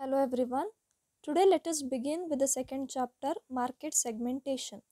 Hello everyone. Today let us begin with the second chapter market segmentation.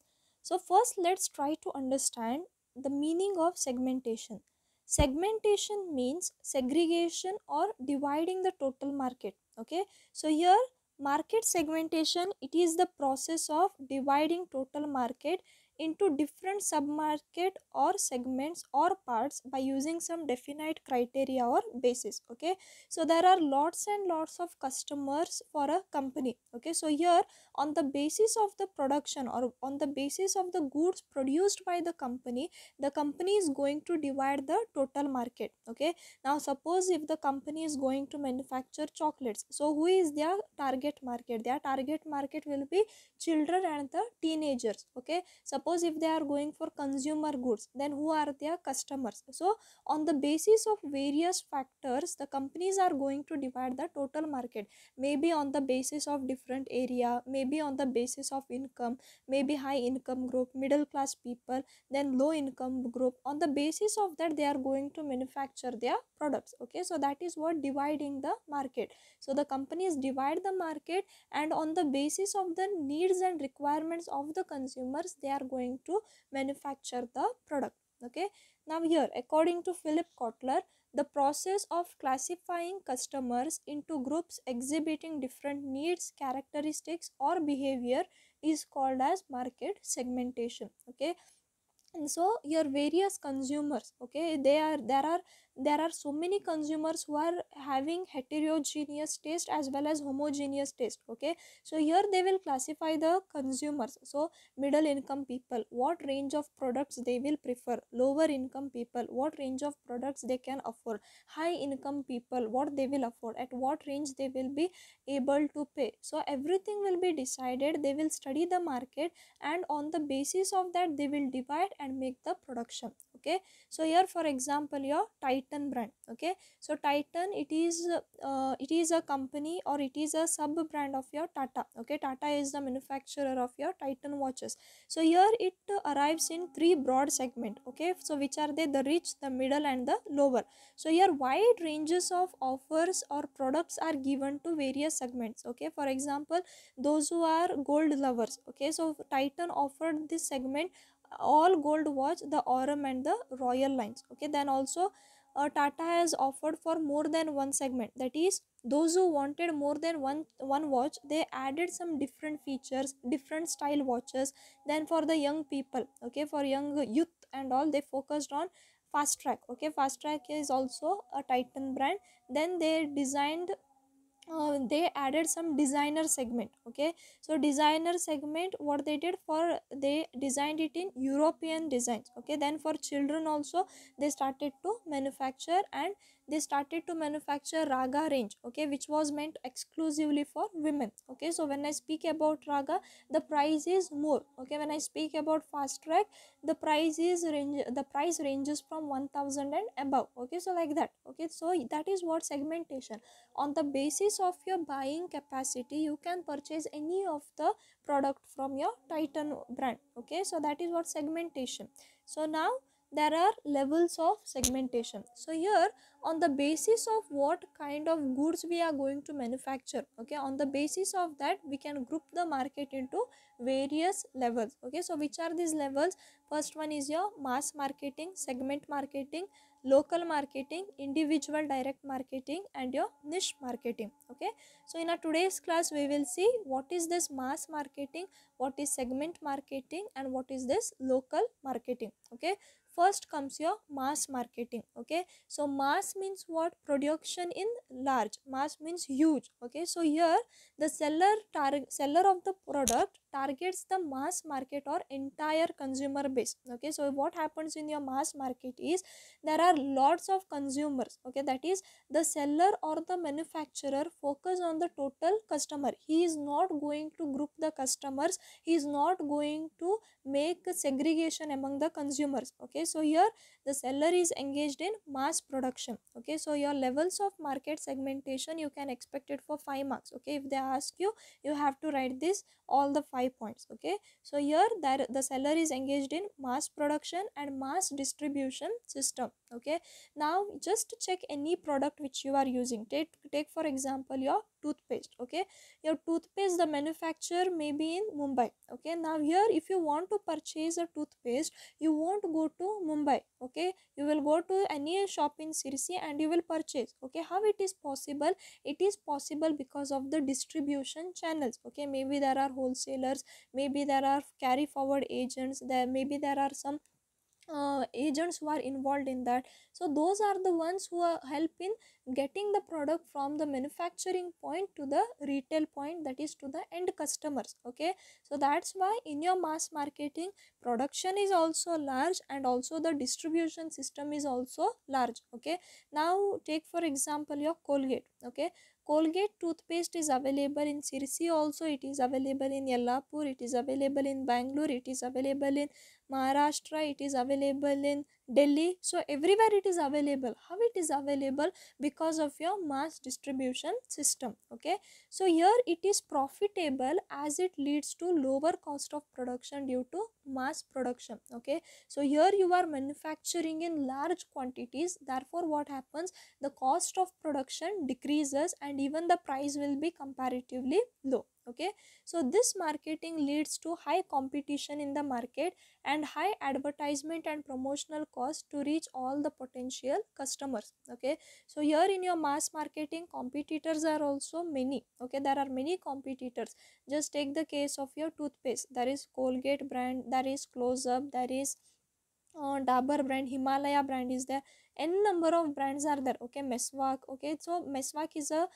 So first let's try to understand the meaning of segmentation. Segmentation means segregation or dividing the total market. Okay. So here market segmentation it is the process of dividing total market into different submarket or segments or parts by using some definite criteria or basis okay so there are lots and lots of customers for a company okay so here on the basis of the production or on the basis of the goods produced by the company the company is going to divide the total market okay now suppose if the company is going to manufacture chocolates so who is their target market their target market will be children and the teenagers okay suppose suppose if they are going for consumer goods then who are their customers so on the basis of various factors the companies are going to divide the total market maybe on the basis of different area maybe on the basis of income maybe high income group middle class people then low income group on the basis of that they are going to manufacture their products okay so that is what dividing the market so the companies divide the market and on the basis of the needs and requirements of the consumers they are going going to manufacture the product okay now here according to philip kotler the process of classifying customers into groups exhibiting different needs characteristics or behavior is called as market segmentation okay and so your various consumers okay they are there are there are so many consumers who are having heterogeneous taste as well as homogeneous taste okay so here they will classify the consumers so middle income people what range of products they will prefer lower income people what range of products they can afford high income people what they will afford at what range they will be able to pay so everything will be decided they will study the market and on the basis of that they will divide and make the production okay so here for example your tight titan brand okay so titan it is uh, it is a company or it is a sub brand of your tata okay tata is the manufacturer of your titan watches so here it arrives in three broad segment okay so which are they the rich the middle and the lower so here wide ranges of offers or products are given to various segments okay for example those who are gold lovers okay so titan offered this segment uh, all gold watch the aurum and the royal lines okay then also uh, Tata has offered for more than one segment. That is, those who wanted more than one one watch, they added some different features, different style watches. Then for the young people, okay, for young youth and all, they focused on fast track okay fast track is also a titan brand then they designed uh, they added some designer segment okay so designer segment what they did for they designed it in european designs okay then for children also they started to manufacture and they started to manufacture raga range okay which was meant exclusively for women okay so when i speak about raga the price is more okay when i speak about fast track the price is range the price ranges from 1000 and above okay so like that okay so that is what segmentation on the basis of your buying capacity you can purchase any of the product from your titan brand okay so that is what segmentation so now there are levels of segmentation so here on the basis of what kind of goods we are going to manufacture okay on the basis of that we can group the market into various levels okay so which are these levels first one is your mass marketing segment marketing local marketing individual direct marketing and your niche marketing okay so in our today's class we will see what is this mass marketing what is segment marketing and what is this local marketing okay first comes your mass marketing okay so mass means what production in large mass means huge okay so here the seller target seller of the product targets the mass market or entire consumer base okay so what happens in your mass market is there are lots of consumers okay that is the seller or the manufacturer focus on the total customer he is not going to group the customers he is not going to make segregation among the consumers okay so here the seller is engaged in mass production okay so your levels of market segmentation you can expect it for 5 marks okay if they ask you you have to write this all the 5 points okay so here that the seller is engaged in mass production and mass distribution system okay now just check any product which you are using take take for example your toothpaste okay your toothpaste the manufacturer may be in mumbai okay now here if you want to purchase a toothpaste you won't go to mumbai okay you will go to any shop in sirsi and you will purchase okay how it is possible it is possible because of the distribution channels okay maybe there are wholesalers maybe there are carry forward agents there maybe there are some uh, agents who are involved in that so those are the ones who are help in getting the product from the manufacturing point to the retail point that is to the end customers okay so that's why in your mass marketing production is also large and also the distribution system is also large okay now take for example your colgate okay Colgate toothpaste is available in Sirsi also, it is available in Yellapur, it is available in Bangalore, it is available in maharashtra it is available in delhi so everywhere it is available how it is available because of your mass distribution system okay so here it is profitable as it leads to lower cost of production due to mass production okay so here you are manufacturing in large quantities therefore what happens the cost of production decreases and even the price will be comparatively low okay so this marketing leads to high competition in the market and high advertisement and promotional cost to reach all the potential customers okay so here in your mass marketing competitors are also many okay there are many competitors just take the case of your toothpaste there is colgate brand there is close up there is uh, Dabur brand, Himalaya brand is there. N number of brands are there. Okay, Meswak. Okay, so Meswak is a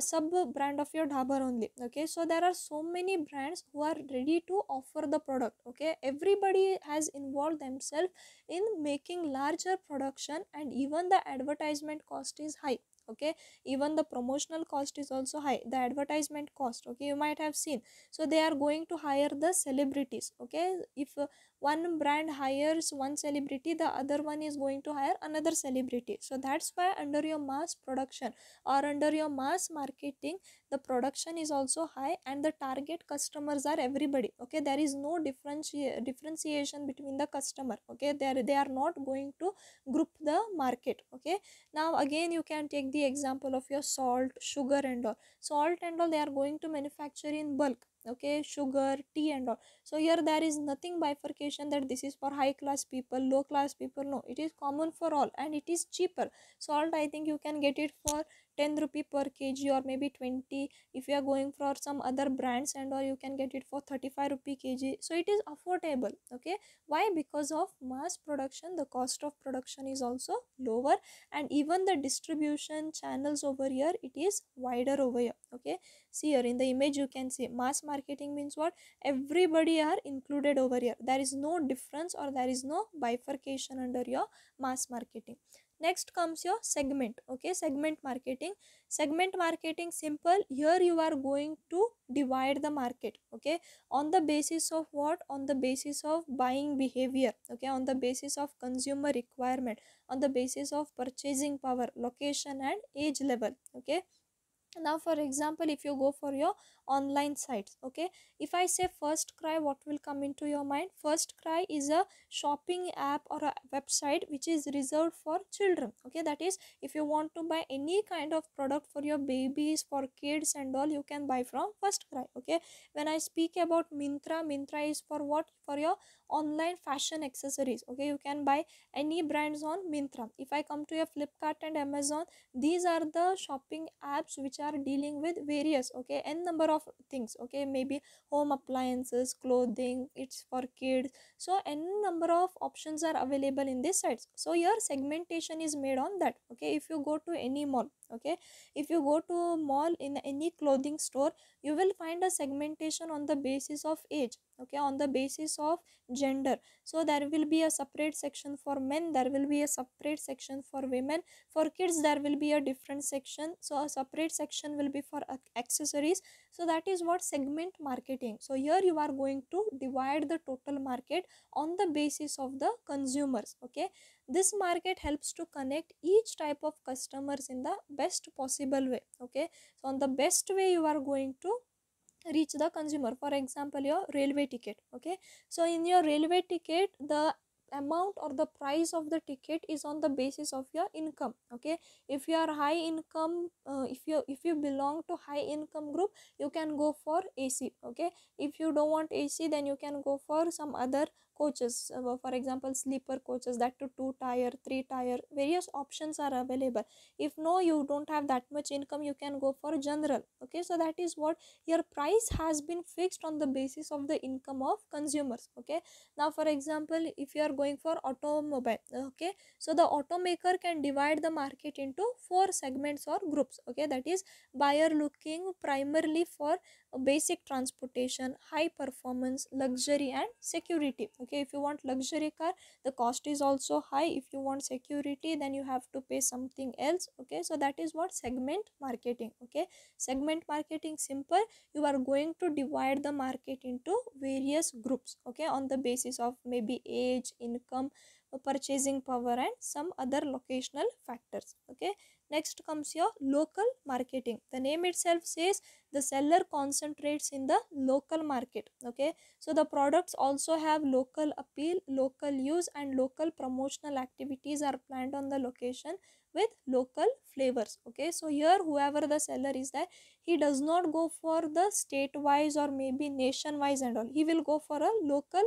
sub brand of your Dabur only. Okay, so there are so many brands who are ready to offer the product. Okay, everybody has involved themselves in making larger production, and even the advertisement cost is high okay even the promotional cost is also high the advertisement cost okay you might have seen so they are going to hire the celebrities okay if uh, one brand hires one celebrity the other one is going to hire another celebrity so that's why under your mass production or under your mass marketing the production is also high and the target customers are everybody okay there is no differenti- differentiation between the customer okay they are, they are not going to group the market okay now again you can take the example of your salt sugar and all salt and all they are going to manufacture in bulk okay sugar tea and all so here there is nothing bifurcation that this is for high class people low class people no it is common for all and it is cheaper salt i think you can get it for 10 rupee per kg or maybe 20 if you are going for some other brands and or you can get it for 35 rupee kg so it is affordable okay why because of mass production the cost of production is also lower and even the distribution channels over here it is wider over here okay see here in the image you can see mass marketing means what everybody are included over here there is no difference or there is no bifurcation under your mass marketing next comes your segment okay segment marketing segment marketing simple here you are going to divide the market okay on the basis of what on the basis of buying behavior okay on the basis of consumer requirement on the basis of purchasing power location and age level okay now for example if you go for your online sites okay if i say first cry what will come into your mind first cry is a shopping app or a website which is reserved for children okay that is if you want to buy any kind of product for your babies for kids and all you can buy from first cry okay when i speak about mintra mintra is for what for your online fashion accessories okay you can buy any brands on mintra if i come to your flipkart and amazon these are the shopping apps which are dealing with various okay n number of things okay maybe home appliances clothing it's for kids so n number of options are available in these sites so your segmentation is made on that okay if you go to any mall okay if you go to a mall in any clothing store you will find a segmentation on the basis of age okay on the basis of gender so there will be a separate section for men there will be a separate section for women for kids there will be a different section so a separate section will be for accessories so that is what segment marketing so here you are going to divide the total market on the basis of the consumers okay this market helps to connect each type of customers in the best possible way okay so on the best way you are going to reach the consumer for example your railway ticket okay so in your railway ticket the amount or the price of the ticket is on the basis of your income okay if you are high income uh, if you if you belong to high income group you can go for ac okay if you don't want ac then you can go for some other coaches uh, for example sleeper coaches that to two tire three tire various options are available if no you don't have that much income you can go for general okay so that is what your price has been fixed on the basis of the income of consumers okay now for example if you are going for automobile okay so the automaker can divide the market into four segments or groups okay that is buyer looking primarily for basic transportation high performance luxury and security okay if you want luxury car the cost is also high if you want security then you have to pay something else okay so that is what segment marketing okay segment marketing simple you are going to divide the market into various groups okay on the basis of maybe age income purchasing power and some other locational factors okay next comes your local marketing the name itself says the seller concentrates in the local market okay so the products also have local appeal local use and local promotional activities are planned on the location with local flavors okay so here whoever the seller is there he does not go for the state wise or maybe nation wise and all he will go for a local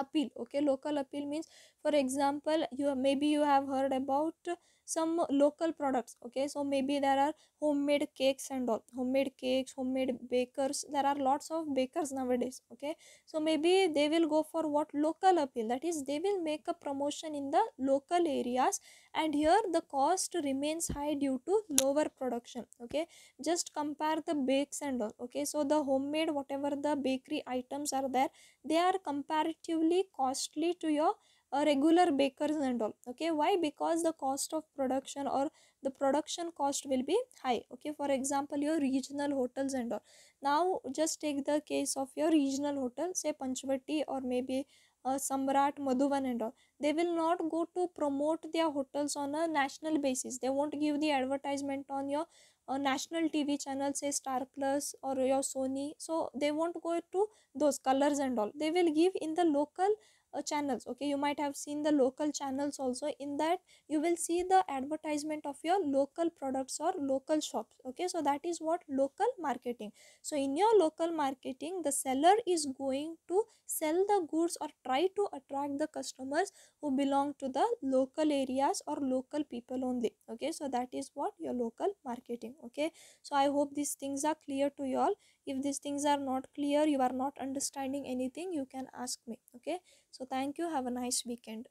appeal okay local appeal means for example you maybe you have heard about some local products okay so maybe there are homemade cakes and all homemade cakes homemade bakers there are lots of bakers nowadays okay so maybe they will go for what local appeal that is they will make a promotion in the local areas and here the cost remains high due to lower production okay just compare the bakes and all okay so the homemade whatever the bakery items are there they are comparatively costly to your uh, regular bakers and all okay why because the cost of production or the production cost will be high okay for example your regional hotels and all now just take the case of your regional hotel say panchvati or maybe uh, Samrat, Madhuvan and all. They will not go to promote their hotels on a national basis. They won't give the advertisement on your uh, national TV channel, say Star Plus or your Sony. So they won't go to those colors and all. They will give in the local uh, channels okay you might have seen the local channels also in that you will see the advertisement of your local products or local shops okay so that is what local marketing so in your local marketing the seller is going to sell the goods or try to attract the customers who belong to the local areas or local people only okay so that is what your local marketing okay so i hope these things are clear to you all if these things are not clear you are not understanding anything you can ask me okay so thank you have a nice weekend